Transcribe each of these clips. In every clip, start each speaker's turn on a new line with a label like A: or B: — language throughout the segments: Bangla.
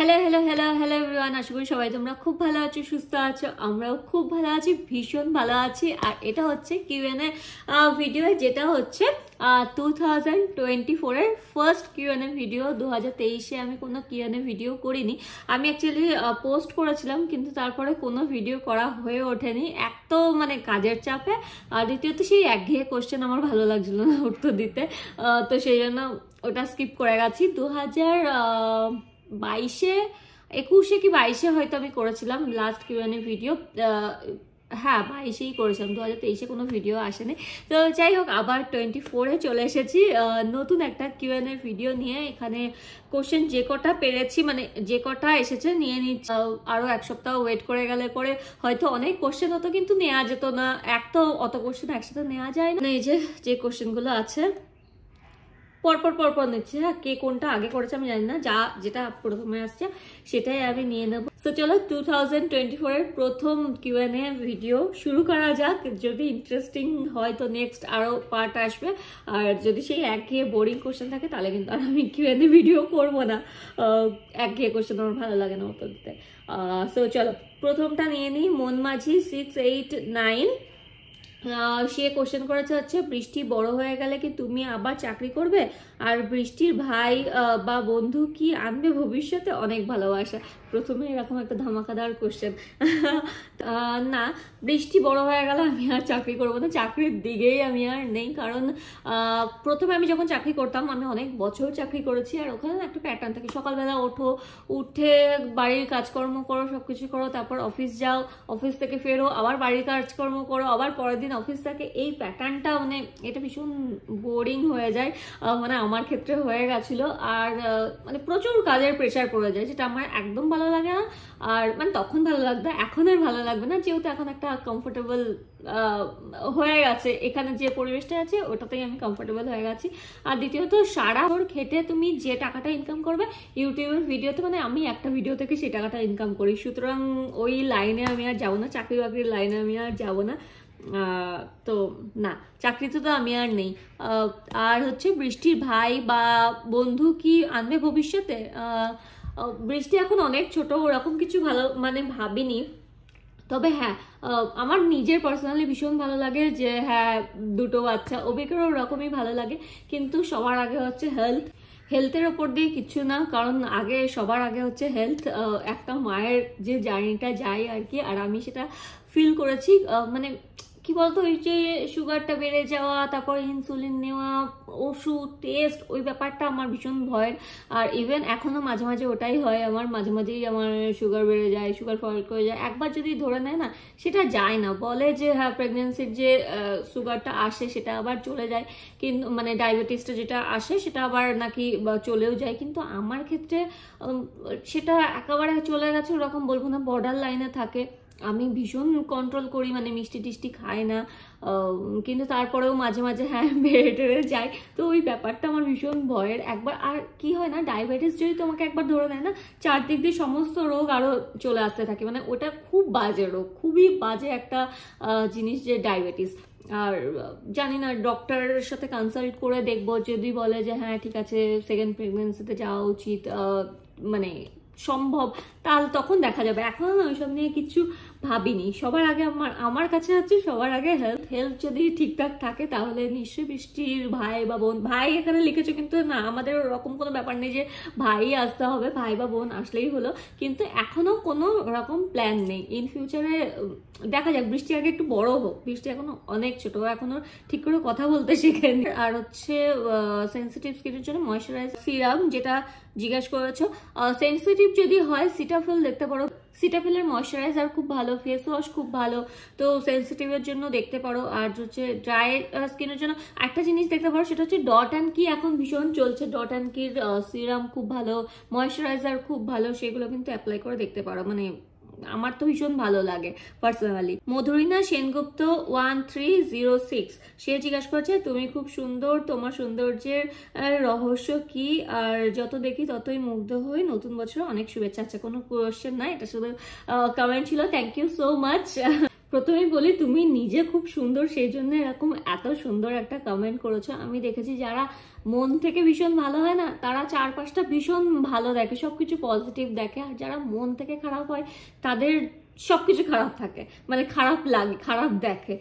A: hello hello hello hello everyone আশা করি সবাই তোমরা খুব ভালো আছো সুস্থ আছো আমরাও খুব ভালো আছি ভীষণ ভালো আছি আর এটা হচ্ছে কিউএনএ ভিডিও যেটা হচ্ছে টু থাউজেন্ড টোয়েন্টি ফোরের ফার্স্ট কিউএনএ ভিডিও দু হাজার তেইশে আমি কোনো কিউএনএ ভিডিও করিনি আমি অ্যাকচুয়ালি পোস্ট করেছিলাম কিন্তু তারপরে কোনো ভিডিও করা হয়ে ওঠেনি এক তো মানে কাজের চাপে আর দ্বিতীয়ত সেই একঘেয়ে কোশ্চেন আমার ভালো লাগছিল না উত্তর দিতে তো সেই জন্য ওটা স্কিপ করে গেছি দু হাজার বাইশে একুশে কি বাইশে হয়তো আমি করেছিলাম লাস্ট কিউএনএ ভিডিও হ্যাঁ বাইশেই করেছিলাম দু হাজার তেইশে কোনো ভিডিও আসেনি তো যাই হোক আবার টোয়েন্টি ফোরে চলে এসেছি নতুন একটা কিউএনএ ভিডিও নিয়ে এখানে কোশ্চেন যে কটা পেরেছি মানে যে কটা এসেছে নিয়ে নিচ্ছি আরও এক সপ্তাহ ওয়েট করে গেলে পরে হয়তো অনেক কোশ্চেন হতো কিন্তু নেওয়া যেত না এক তো অত কোশ্চেন একসাথে নেওয়া যায় না মানে এই যে যে কোশ্চেনগুলো আছে পরপর পরপর নিচ্ছি হ্যাঁ কে কোনটা আগে করেছে আমি জানি না যা যেটা প্রথমে আসছে সেটাই আমি নিয়ে নেব সো চলো টু থাউজেন্ড টোয়েন্টি ফোরের প্রথম কিউএনএ ভিডিও শুরু করা যাক যদি ইন্টারেস্টিং হয় তো নেক্সট আরও পার্ট আসবে আর যদি সেই একঘেয়ে বোরিং কোশ্চেন থাকে তাহলে কিন্তু আর আমি এ ভিডিও করবো না একঘেয়ে কোশ্চেন আমার ভালো লাগে না অত দিতে সো চলো প্রথমটা নিয়ে নিই Mon Majhi six eight nine সে কোশ্চেন করেছে হচ্ছে বৃষ্টি বড় হয়ে গেলে কি তুমি আবার চাকরি করবে আর বৃষ্টির ভাই বা বন্ধু কি আনবে ভবিষ্যতে অনেক ভালোবাসা প্রথমে এরকম একটা ধামাকাদার কোশ্চেন না বৃষ্টি বড় হয়ে গেলে আমি আর চাকরি করব না চাকরির দিকেই আমি আর নেই কারণ প্রথমে আমি যখন চাকরি করতাম আমি অনেক বছর চাকরি করেছি আর ওখানে একটা প্যাটার্ন থাকে সকালবেলা ওঠো উঠে বাড়ির কাজকর্ম করো সব কিছু করো তারপর অফিস যাও অফিস থেকে ফেরো আবার বাড়ির কাজকর্ম করো আবার পরের দিন দিন অফিস থাকে এই প্যাটার্নটা মানে এটা ভীষণ বোরিং হয়ে যায় মানে আমার ক্ষেত্রে হয়ে গেছিলো আর মানে প্রচুর কাজের প্রেশার পড়ে যায় যেটা আমার একদম ভালো লাগে না আর মানে তখন ভালো লাগবে এখন আর ভালো লাগবে না যেহেতু এখন একটা কমফোর্টেবল হয়ে গেছে এখানে যে পরিবেশটা আছে ওটাতেই আমি কমফোর্টেবল হয়ে গেছি আর দ্বিতীয়ত সারা ভোর খেটে তুমি যে টাকাটা ইনকাম করবে ইউটিউবের ভিডিওতে মানে আমি একটা ভিডিও থেকে সেই টাকাটা ইনকাম করি সুতরাং ওই লাইনে আমি আর যাবো না চাকরি বাকরির লাইনে আমি আর যাবো না তো না চাকরিতে তো আমি আর নেই আর হচ্ছে বৃষ্টির ভাই বা বন্ধু কি আনবে ভবিষ্যতে বৃষ্টি এখন অনেক ছোট ওরকম কিছু ভালো মানে ভাবিনি তবে হ্যাঁ আমার নিজের পার্সোনালি ভীষণ ভালো লাগে যে হ্যাঁ দুটো বাচ্চা ওবেকেরও ওরকমই ভালো লাগে কিন্তু সবার আগে হচ্ছে হেলথ হেলথের ওপর দিয়ে কিছু না কারণ আগে সবার আগে হচ্ছে হেলথ একটা মায়ের যে জার্নিটা যায় আর কি আর আমি সেটা ফিল করেছি মানে কি বলতো ওই যে সুগারটা বেড়ে যাওয়া তারপর ইনসুলিন নেওয়া ওষুধ টেস্ট ওই ব্যাপারটা আমার ভীষণ ভয়ের আর ইভেন এখনও মাঝে মাঝে ওটাই হয় আমার মাঝে মাঝেই আমার সুগার বেড়ে যায় সুগার ফল করে যায় একবার যদি ধরে নেয় না সেটা যায় না বলে যে হ্যাঁ প্রেগনেন্সির যে সুগারটা আসে সেটা আবার চলে যায় কিন্তু মানে ডায়াবেটিসটা যেটা আসে সেটা আবার নাকি চলেও যায় কিন্তু আমার ক্ষেত্রে সেটা একেবারে চলে গেছে ওরকম বলবো না বর্ডার লাইনে থাকে আমি ভীষণ কন্ট্রোল করি মানে মিষ্টি টিষ্টি খাই না কিন্তু তারপরেও মাঝে মাঝে হ্যাঁ বেড়ে টেড়ে যাই তো ওই ব্যাপারটা আমার ভীষণ ভয়ের একবার আর কি হয় না ডায়াবেটিস যদি তোমাকে একবার ধরে নেয় না চারদিক দিয়ে সমস্ত রোগ আরও চলে আসতে থাকে মানে ওটা খুব বাজে রোগ খুবই বাজে একটা জিনিস যে ডায়াবেটিস আর জানি না ডক্টরের সাথে কনসাল্ট করে দেখবো যদি বলে যে হ্যাঁ ঠিক আছে সেকেন্ড প্রেগনেন্সিতে যাওয়া উচিত মানে সম্ভব তাহলে তখন দেখা যাবে এখন ওইসব নিয়ে কিছু ভাবিনি সবার আগে আমার আমার কাছে হচ্ছে সবার আগে হেলথ হেলথ যদি ঠিকঠাক থাকে তাহলে নিশ্চয়ই বৃষ্টির ভাই বা বোন ভাই এখানে লিখেছে কিন্তু না আমাদের ওরকম কোনো ব্যাপার নেই যে ভাই আসতে হবে ভাই বা বোন আসলেই হলো কিন্তু এখনও কোনো রকম প্ল্যান নেই ইন ফিউচারে দেখা যাক বৃষ্টি আগে একটু বড় হোক বৃষ্টি এখনো অনেক ছোট এখনো ঠিক করে কথা বলতে শিখেন আর হচ্ছে সেন্সিটিভ স্কিনের জন্য ময়শ্চারাইজ সিরাম যেটা জিজ্ঞাসা করেছো সেন্সিটিভ যদি হয় সিটাফল দেখতে পারো সিটাফিলের ময়শ্চারাইজার খুব ভালো ফেস ওয়াশ খুব ভালো তো সেন্সিটিভের জন্য দেখতে পারো আর হচ্ছে ড্রাই স্কিনের জন্য একটা জিনিস দেখতে পারো সেটা হচ্ছে ডট অ্যান্ড কি এখন ভীষণ চলছে ডট অ্যান্ড কির সিরাম খুব ভালো ময়শ্চারাইজার খুব ভালো সেগুলো কিন্তু অ্যাপ্লাই করে দেখতে পারো মানে আমার তো ভীষণ ভালো লাগে personally Madhurina Sengupta one three zero six সে জিজ্ঞাসা করছে তুমি খুব সুন্দর তোমার সৌন্দর্যের রহস্য কি আর যত দেখি ততই মুগ্ধ হই নতুন বছর অনেক শুভেচ্ছা আচ্ছা কোনো কোয়েশ্চেন নাই এটা শুধু কমেন্ট ছিল থ্যাংক ইউ সো মাচ প্রথমে বলি তুমি নিজে খুব সুন্দর সেই জন্য এরকম এত সুন্দর একটা কমেন্ট করেছো আমি দেখেছি যারা মন থেকে ভীষণ ভালো হয় না তারা চারপাশটা ভীষণ ভালো দেখে সব কিছু পজিটিভ দেখে আর যারা মন থেকে খারাপ হয় তাদের সব কিছু খারাপ থাকে মানে খারাপ লাগে খারাপ দেখে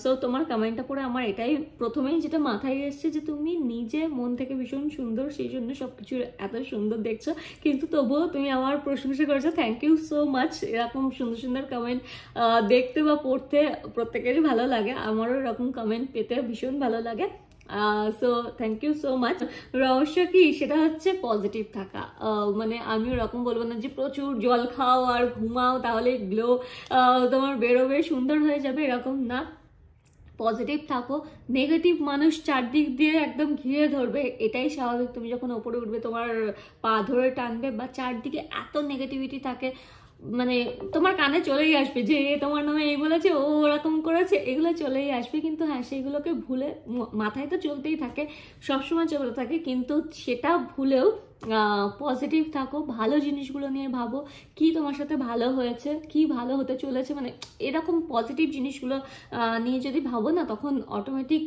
A: সো তোমার কমেন্টটা পড়ে আমার এটাই প্রথমেই যেটা মাথায় এসছে যে তুমি নিজে মন থেকে ভীষণ সুন্দর সেই জন্য সব কিছু এত সুন্দর দেখছো কিন্তু তবুও তুমি আমার প্রশংসা করেছো থ্যাংক ইউ সো মাচ এরকম সুন্দর সুন্দর কমেন্ট দেখতে বা পড়তে প্রত্যেকেরই ভালো লাগে আমারও এরকম কমেন্ট পেতে ভীষণ ভালো লাগে so thank you so much রহস্য কি সেটা হচ্ছে পজিটিভ থাকা মানে আমি ওরকম বলবো না যে প্রচুর জল খাও আর ঘুমাও তাহলে গ্লো তোমার বেরোবে সুন্দর হয়ে যাবে এরকম না পজিটিভ থাকো নেগেটিভ মানুষ চারদিক দিয়ে একদম ঘিরে ধরবে এটাই স্বাভাবিক তুমি যখন ওপরে উঠবে তোমার পা ধরে টানবে বা চারদিকে এত নেগেটিভিটি থাকে মানে তোমার কানে চলেই আসবে যে তোমার নামে এই বলেছে ও ওরকম করেছে এগুলো চলেই আসবে কিন্তু হ্যাঁ সেইগুলোকে ভুলে মাথায় তো চলতেই থাকে সবসময় চলতে থাকে কিন্তু সেটা ভুলেও পজিটিভ থাকো ভালো জিনিসগুলো নিয়ে ভাবো কি তোমার সাথে ভালো হয়েছে কি ভালো হতে চলেছে মানে এরকম পজিটিভ জিনিসগুলো নিয়ে যদি ভাবো না তখন অটোমেটিক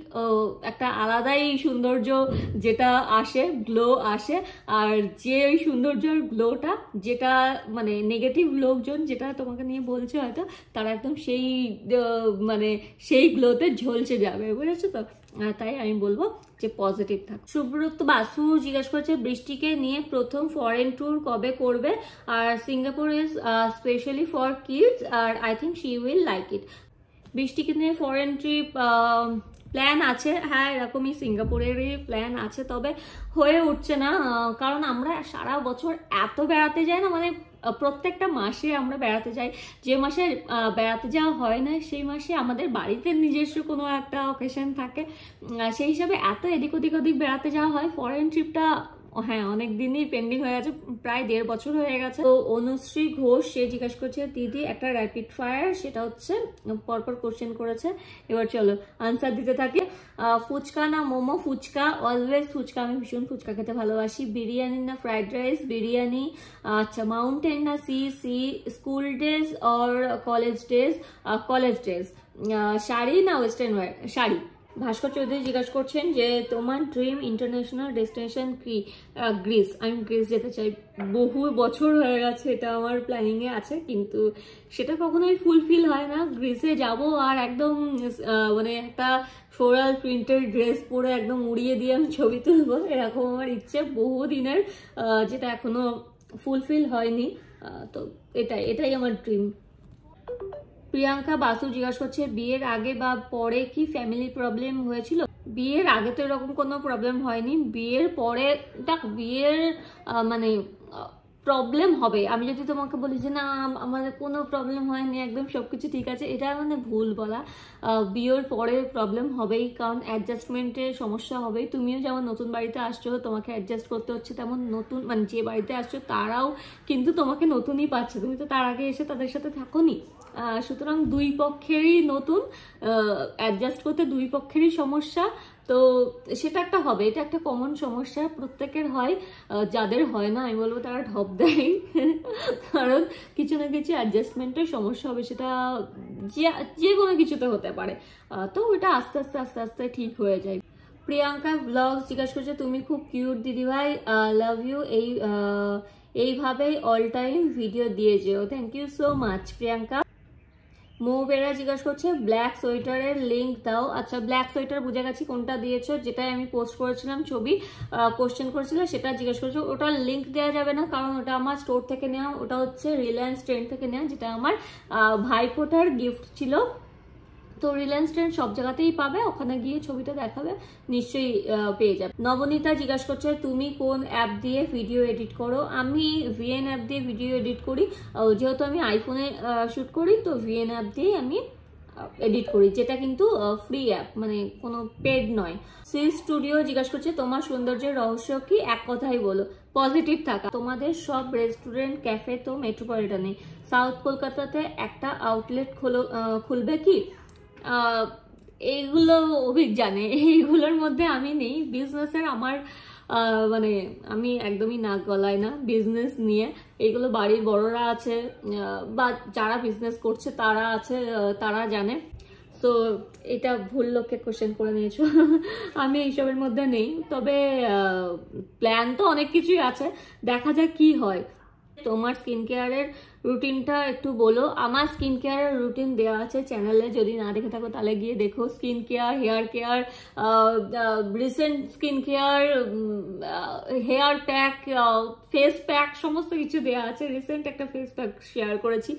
A: একটা আলাদাই সৌন্দর্য যেটা আসে গ্লো আসে আর যে ওই সৌন্দর্যর গ্লোটা যেটা মানে নেগেটিভ লোকজন যেটা তোমাকে নিয়ে বলছে হয়তো তারা একদম সেই মানে সেই গ্লোতে ঝলছে যাবে বুঝেছো তো তাই আমি বলবো যে পজিটিভ থাকে সুব্রত বাসু জিজ্ঞেস করছে বৃষ্টিকে নিয়ে প্রথম ফরেন ট্যুর কবে করবে আর Singapore is specially for kids আর I think she will like it বৃষ্টিকে নিয়ে ফরেন ট্রিপ প্ল্যান আছে হ্যাঁ এরকমই সিঙ্গাপুরেরই প্ল্যান আছে তবে হয়ে উঠছে না কারণ আমরা সারা বছর এত বেড়াতে যাই না মানে প্রত্যেকটা মাসে আমরা বেড়াতে যাই যে মাসে বেড়াতে যাওয়া হয় না সেই মাসে আমাদের বাড়িতে নিজস্ব কোনো একটা অকেশন থাকে সেই হিসাবে এত এদিক ওদিক ওদিক বেড়াতে যাওয়া হয় ফরেন ট্রিপটা হ্যাঁ অনেক দিনই পেন্ডিং হয়ে গেছে প্রায় দেড় বছর হয়ে গেছে তো অনুশ্রী ঘোষ সে জিজ্ঞাসা করছে দিদি একটা র্যাপিড ফায়ার সেটা হচ্ছে পরপর কোশ্চেন করেছে এবার চলো আনসার দিতে থাকি ফুচকা না মোমো ফুচকা অলওয়েজ ফুচকা আমি ভীষণ ফুচকা খেতে ভালোবাসি বিরিয়ানি না ফ্রাইড রাইস বিরিয়ানি আচ্ছা মাউন্টেন না sea sea school days or college days college days sari না ওয়েস্টার্ন ওয়ার শাড়ি ভাস্কর চৌধুরী জিজ্ঞাসা করছেন যে তোমার ড্রিম ইন্টারন্যাশনাল ডেস্টিনেশন কি গ্রিস আমি গ্রিস যেতে চাই বহু বছর হয়ে গেছে এটা আমার প্ল্যানিংয়ে আছে কিন্তু সেটা কখনোই ফুলফিল হয় না গ্রিসে যাব আর একদম মানে একটা ফ্লোরাল প্রিন্টের ড্রেস পরে একদম উড়িয়ে দিয়ে আমি ছবি তুলবো এরকম আমার ইচ্ছে বহু দিনের যেটা এখনও ফুলফিল হয়নি তো এটাই এটাই আমার ড্রিম প্রিয়াঙ্কা বাসু জিজ্ঞাসা করছে বিয়ের আগে বা পরে কি ফ্যামিলি প্রবলেম হয়েছিল বিয়ের আগে তো এরকম কোনো প্রবলেম হয়নি বিয়ের পরে দেখ বিয়ের মানে প্রবলেম হবে আমি যদি তোমাকে বলি যে না আমাদের কোনো প্রবলেম হয়নি একদম সব কিছু ঠিক আছে এটা মানে ভুল বলা বিয়ের পরে প্রবলেম হবেই কারণ অ্যাডজাস্টমেন্টের সমস্যা হবেই তুমিও যেমন নতুন বাড়িতে আসছো তোমাকে অ্যাডজাস্ট করতে হচ্ছে তেমন নতুন মানে যে বাড়িতে আসছো তারাও কিন্তু তোমাকে নতুনই পাচ্ছে তুমি তো তার আগে এসে তাদের সাথে থাকো নি সুতরাং দুই পক্ষেরই নতুন অ্যাডজাস্ট করতে দুই পক্ষেরই সমস্যা তো সেটা একটা হবে এটা একটা কমন সমস্যা প্রত্যেকের হয় যাদের হয় না আমি বলবো তারা ঢপ দেয় কারণ কিছু না কিছু অ্যাডজাস্টমেন্টের সমস্যা হবে সেটা যে যে কোনো কিছুতে হতে পারে তো ওটা আস্তে আস্তে আস্তে আস্তে ঠিক হয়ে যায় প্রিয়াঙ্কা ব্লগ জিজ্ঞাসা করছে তুমি খুব কিউট দিদিভাই লাভ ইউ এই এইভাবেই অল টাইম ভিডিও দিয়ে যেও thank you so much Priyanka Moubera জিজ্ঞাসা করছে ব্ল্যাক সোয়েটারের লিঙ্ক দাও আচ্ছা ব্ল্যাক সোয়েটার বুঝে গেছি কোনটা দিয়েছো যেটাই আমি পোস্ট করেছিলাম ছবি কোশ্চেন করেছিলাম সেটা জিজ্ঞেস করছো ওটার লিঙ্ক দেওয়া যাবে না কারণ ওটা আমার স্টোর থেকে নেওয়া ওটা হচ্ছে রিলায়েন্স ট্রেন থেকে নেওয়া যেটা আমার ভাইফোটার গিফট ছিল তো রিলায়েন্স ট্রেন্ড সব জায়গাতেই পাবে ওখানে গিয়ে ছবিটা দেখাবে নিশ্চয়ই পেয়ে যাবে নবনীতা জিজ্ঞাসা করছে তুমি কোন অ্যাপ দিয়ে ভিডিও এডিট করো আমি ভিএন অ্যাপ দিয়ে ভিডিও এডিট করি যেহেতু আমি আইফোনে শ্যুট করি তো ভিএন অ্যাপ দিয়েই আমি এডিট করি যেটা কিন্তু ফ্রি অ্যাপ মানে কোনো পেড নয় সিল স্টুডিও জিজ্ঞাসা করছে তোমার সৌন্দর্যের রহস্য কি এক কথাই বলো পজিটিভ থাকা তোমাদের সব রেস্টুরেন্ট ক্যাফে তো মেট্রোপলিটনে সাউথ কলকাতাতে একটা আউটলেট খুলবে কি এইগুলো অভিজ্ঞ জানে এইগুলোর মধ্যে আমি নেই বিজনেসের আমার মানে আমি একদমই নাক গলাই না বিজনেস নিয়ে এইগুলো বাড়ির বড়রা আছে বা যারা বিজনেস করছে তারা আছে তারা জানে তো এটা ভুল লোককে কোশ্চেন করে নিয়েছো আমি এইসবের মধ্যে নেই তবে প্ল্যান তো অনেক কিছুই আছে দেখা যাক কি হয় তোমার স্কিন কেয়ারের রুটিনটা একটু বলো আমার স্কিন কেয়ারের রুটিন দেওয়া আছে চ্যানেলে যদি না দেখে থাকো তাহলে গিয়ে দেখো skin care hair care recent skin care hair pack face pack সমস্ত কিছু দেওয়া আছে রিসেন্ট একটা ফেস প্যাক শেয়ার করেছি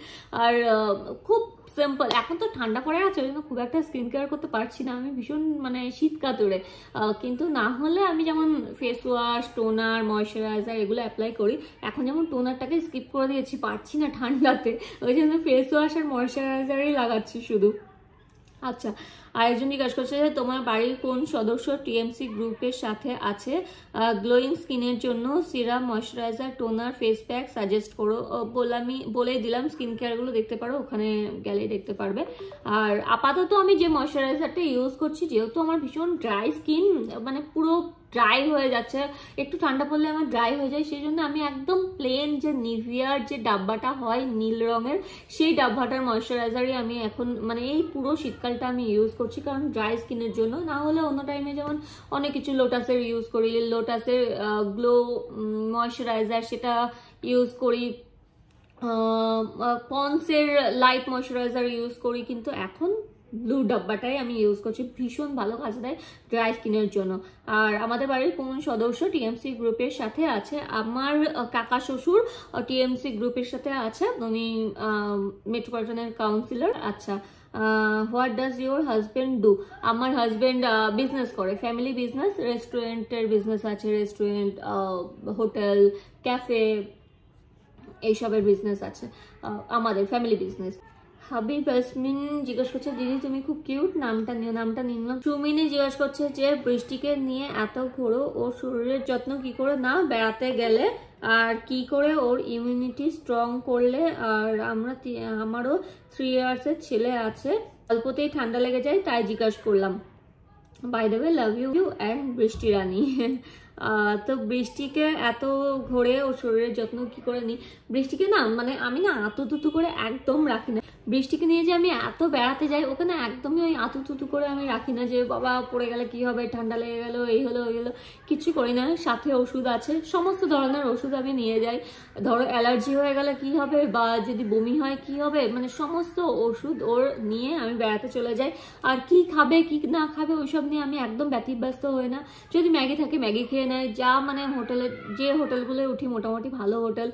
A: আর খুব সিম্পল এখন তো ঠান্ডা পড়ে আছে ওই জন্য খুব একটা স্কিন কেয়ার করতে পারছি না আমি ভীষণ মানে শীত কাতরে কিন্তু না হলে আমি যেমন ফেস ওয়াশ টোনার ময়শ্চারাইজার এগুলো অ্যাপ্লাই করি এখন যেমন টোনারটাকে স্কিপ করে দিয়েছি পারছি না ঠান্ডাতে ওই জন্য ফেস ওয়াশ আর ময়শ্চারাইজারই লাগাচ্ছি শুধু আচ্ছা আয়োজন জিজ্ঞাসা করছে যে তোমার বাড়ির কোন সদস্য টিএমসি গ্রুপের সাথে আছে গ্লোয়িং স্কিনের জন্য serum moisturiser toner face pack suggest করো বললামই বলে দিলাম স্কিন কেয়ারগুলো দেখতে পারো ওখানে গেলেই দেখতে পারবে আর আপাতত আমি যে ময়শ্চারাইজারটা ইউজ করছি যেহেতু আমার ভীষণ ড্রাই স্কিন মানে পুরো ড্রাই হয়ে যাচ্ছে একটু ঠান্ডা পড়লে আমার ড্রাই হয়ে যায় সেই জন্য আমি একদম প্লেন যে নিভিয়ার যে ডাব্বাটা হয় নীল রঙের সেই ডাব্বাটার ময়শ্চারাইজারই আমি এখন মানে এই পুরো শীতকালটা আমি ইউজ করছি কারণ ড্রাই স্কিনের জন্য না হলে অন্য টাইমে যেমন অনেক কিছু লোটাসের ইউজ করি লোটাসের গ্লো ময়শ্চারাইজার সেটা ইউজ করি পন্সের লাইট ময়শ্চারাইজার ইউজ করি কিন্তু এখন ব্লু ডাব্বাটাই আমি ইউজ করছি ভীষণ ভালো কাজে দেয় ড্রাই স্কিনের জন্য আর আমাদের বাড়ির কোন সদস্য টিএমসি গ্রুপের সাথে আছে আমার কাকা শ্বশুর টিএমসি গ্রুপের সাথে আছে উনি মেট্রোপলিটনের কাউন্সিলর আচ্ছা what does your husband do আমার হাজব্যান্ড বিজনেস করে ফ্যামিলি বিজনেস রেস্টুরেন্টের বিজনেস আছে রেস্টুরেন্ট হোটেল ক্যাফে এইসবের বিজনেস আছে আমাদের ফ্যামিলি বিজনেস হাবি ইয়াসমিন জিজ্ঞেস করছে দিদি তুমি খুব কিউট নামটা নিও নামটা নিন সুমিনী জিজ্ঞেস করছে যে বৃষ্টিকে নিয়ে এত ঘোরো ও শরীরের যত্ন কি করে না বেড়াতে গেলে আর কি করে ওর ইমিউনিটি স্ট্রং করলে আর আমরা আমারও থ্রি ইয়ার্সের ছেলে আছে অল্পতেই ঠান্ডা লেগে যায় তাই জিজ্ঞাসা করলাম by the way love you you and Brishti Rani তো বৃষ্টিকে এত ঘোরে ওর শরীরের যত্ন কি করে নিই বৃষ্টিকে না মানে আমি না আততুতু করে একদম রাখি না বৃষ্টিকে নিয়ে যে আমি এত বেড়াতে যাই ওখানে একদমই ওই আতু তুতু করে আমি রাখি না যে বাবা পড়ে গেলে কি হবে ঠান্ডা লেগে গেল এই হলো ওই হলো কিছু করি না সাথে ওষুধ আছে সমস্ত ধরনের ওষুধ আমি নিয়ে যাই ধরো অ্যালার্জি হয়ে গেলে কি হবে বা যদি বমি হয় কি হবে মানে সমস্ত ওষুধ ওর নিয়ে আমি বেড়াতে চলে যাই আর কি খাবে কি না খাবে ওইসব নিয়ে আমি একদম ব্যতিব্যস্ত হই না যদি ম্যাগি থাকে ম্যাগি খেয়ে নেয় যা মানে হোটেলে যে হোটেলগুলোয় উঠি মোটামুটি ভালো হোটেল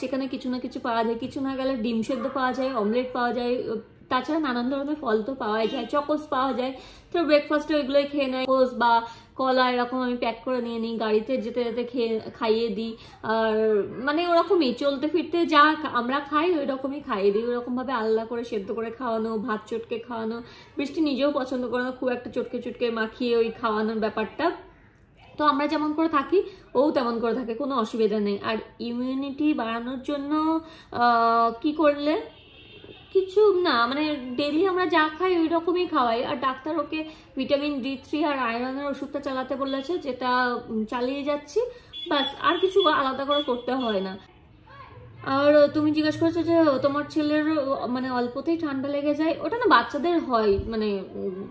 A: সেখানে কিছু না কিছু পাওয়া যায় কিছু না গেলে ডিম সেদ্ধ পাওয়া যায় অমলেট পাওয়া পাওয়া যায় তাছাড়া নানান ধরনের ফল তো পাওয়া যায় চকোস পাওয়া যায় তো ব্রেকফাস্টে ওইগুলোই খেয়ে নেয় কোস বা কলা এরকম আমি প্যাক করে নিয়ে নিই গাড়িতে যেতে যেতে খেয়ে খাইয়ে দিই আর মানে ওরকমই চলতে ফিরতে যা আমরা খাই ওই রকমই খাইয়ে দিই ওরকমভাবে আলাদা করে সেদ্ধ করে খাওয়ানো ভাত চটকে খাওয়ানো বৃষ্টি নিজেও পছন্দ করে না খুব একটা চটকে চটকে মাখিয়ে ওই খাওয়ানোর ব্যাপারটা তো আমরা যেমন করে থাকি ও তেমন করে থাকে কোনো অসুবিধা নেই আর ইমিউনিটি বাড়ানোর জন্য কি করলে কিছু না মানে ডেলি আমরা যা খাই ওই রকমই খাওয়াই আর ডাক্তার ওকে ভিটামিন ডি থ্রি আর আয়রনের ওষুধটা চালাতে বলেছে যেটা চালিয়ে যাচ্ছি বাস আর কিছু আলাদা করে করতে হয় না আর তুমি জিজ্ঞেস করছো যে তোমার ছেলের মানে অল্পতেই ঠান্ডা লেগে যায় ওটা না বাচ্চাদের হয় মানে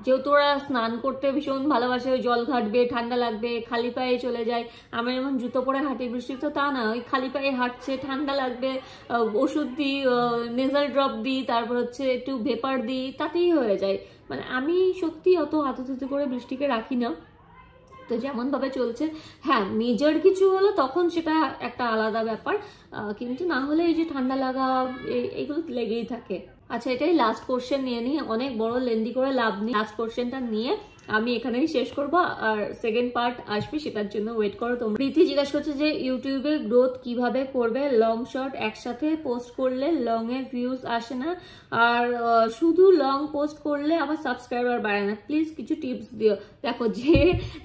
A: যেহেতু ওরা স্নান করতে ভীষণ ভালোবাসে ওই জল ঘাটবে ঠান্ডা লাগবে খালি পায়ে চলে যায় আমার এমন জুতো পরে হাঁটি বৃষ্টি তো তা না ওই খালি পায়ে হাঁটছে ঠান্ডা লাগবে ওষুধ দিই নেজাল ড্রপ দিই তারপর হচ্ছে একটু ভেপার দিই তাতেই হয়ে যায় মানে আমি সত্যি অত হাতে করে বৃষ্টিকে রাখি না তো ভাবে চলছে হ্যাঁ মেজর কিছু হলো তখন সেটা একটা আলাদা ব্যাপার কিন্তু না হলে এই যে ঠান্ডা লাগা এগুলো লেগেই থাকে আচ্ছা এটাই লাস্ট কোশ্চেন নিয়ে নিই অনেক বড় লেন্দি করে লাভ নেই লাস্ট কোশ্চেনটা নিয়ে আমি এখানেই শেষ করব আর সেকেন্ড পার্ট আসবে সেটার জন্য ওয়েট করো তোমরা প্রীতি জিজ্ঞাসা করছে যে ইউটিউবে গ্রোথ কিভাবে করবে লং শর্ট একসাথে পোস্ট করলে লং এ ভিউজ আসে না আর শুধু লং পোস্ট করলে আবার সাবস্ক্রাইবার বাড়ে না প্লিজ কিছু টিপস দিও দেখো যে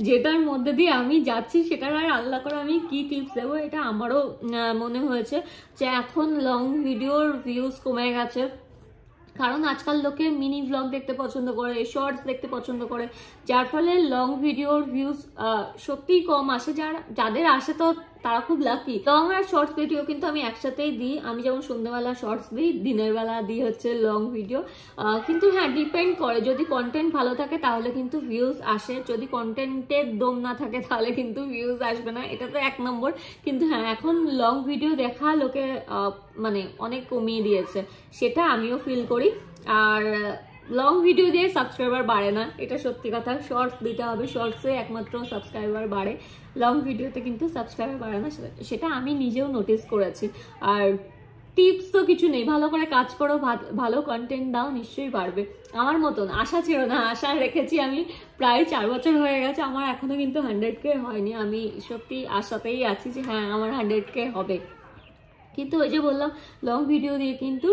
A: যেটার মধ্যে দিয়ে আমি যাচ্ছি সেটার আর আল্লাহ করে আমি কি টিপস দেবো এটা আমারও মনে হয়েছে যে এখন লং ভিডিওর ভিউজ কমে গেছে কারণ আজকাল লোকে মিনি ভ্লগ দেখতে পছন্দ করে শর্টস দেখতে পছন্দ করে যার ফলে লং ভিডিওর ভিউজ সত্যিই কম আসে যারা যাদের আসে তো তারা খুব লাকি লং আর শর্টস ভিডিও কিন্তু আমি একসাথেই দিই আমি যেমন সন্ধ্যেবেলা শর্টস দিই দিনের বেলা দিই হচ্ছে লং ভিডিও কিন্তু হ্যাঁ ডিপেন্ড করে যদি কন্টেন্ট ভালো থাকে তাহলে কিন্তু ভিউজ আসে যদি কন্টেন্টের দম না থাকে তাহলে কিন্তু ভিউজ আসবে না এটা তো এক নম্বর কিন্তু হ্যাঁ এখন লং ভিডিও দেখা লোকে মানে অনেক কমিয়ে দিয়েছে সেটা আমিও ফিল করি আর লং ভিডিও দিয়ে সাবস্ক্রাইবার বাড়ে না এটা সত্যি কথা শর্টস দিতে হবে শর্টসে একমাত্র সাবস্ক্রাইবার বাড়ে লং ভিডিওতে কিন্তু সাবস্ক্রাইবার বাড়ে না সেটা আমি নিজেও নোটিস করেছি আর টিপস তো কিছু নেই ভালো করে কাজ করো ভালো কন্টেন্ট দাও নিশ্চয়ই বাড়বে আমার মতন আশা ছিল না আশা রেখেছি আমি প্রায় চার বছর হয়ে গেছে আমার এখনও কিন্তু হান্ড্রেড কে হয়নি আমি সত্যি আশাতেই আছি যে হ্যাঁ আমার হান্ড্রেড কে হবে কিন্তু ওই যে বললাম লং ভিডিও দিয়ে কিন্তু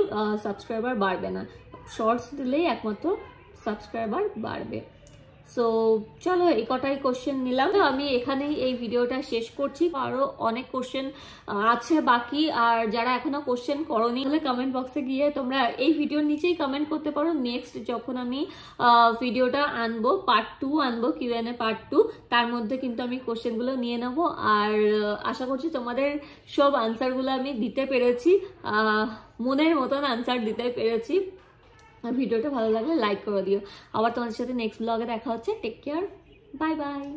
A: সাবস্ক্রাইবার বাড়বে না শর্টস দিলেই একমাত্র সাবস্ক্রাইবার বাড়বে সো চলো এই কটাই কোশ্চেন নিলাম আমি এখানেই এই ভিডিওটা শেষ করছি আরও অনেক কোশ্চেন আছে বাকি আর যারা এখনও কোশ্চেন করনি তাহলে কমেন্ট বক্সে গিয়ে তোমরা এই ভিডিওর নিচেই কমেন্ট করতে পারো নেক্সট যখন আমি ভিডিওটা আনবো পার্ট টু আনবো এ পার্ট টু তার মধ্যে কিন্তু আমি কোশ্চেনগুলো নিয়ে নেব আর আশা করছি তোমাদের সব আনসারগুলো আমি দিতে পেরেছি মনের মতন আনসার দিতে পেরেছি ভিডিওটা ভালো লাগলে লাইক করে দিও আবার তোমাদের সাথে নেক্সট ব্লগে দেখা হচ্ছে টেক কেয়ার বাই বাই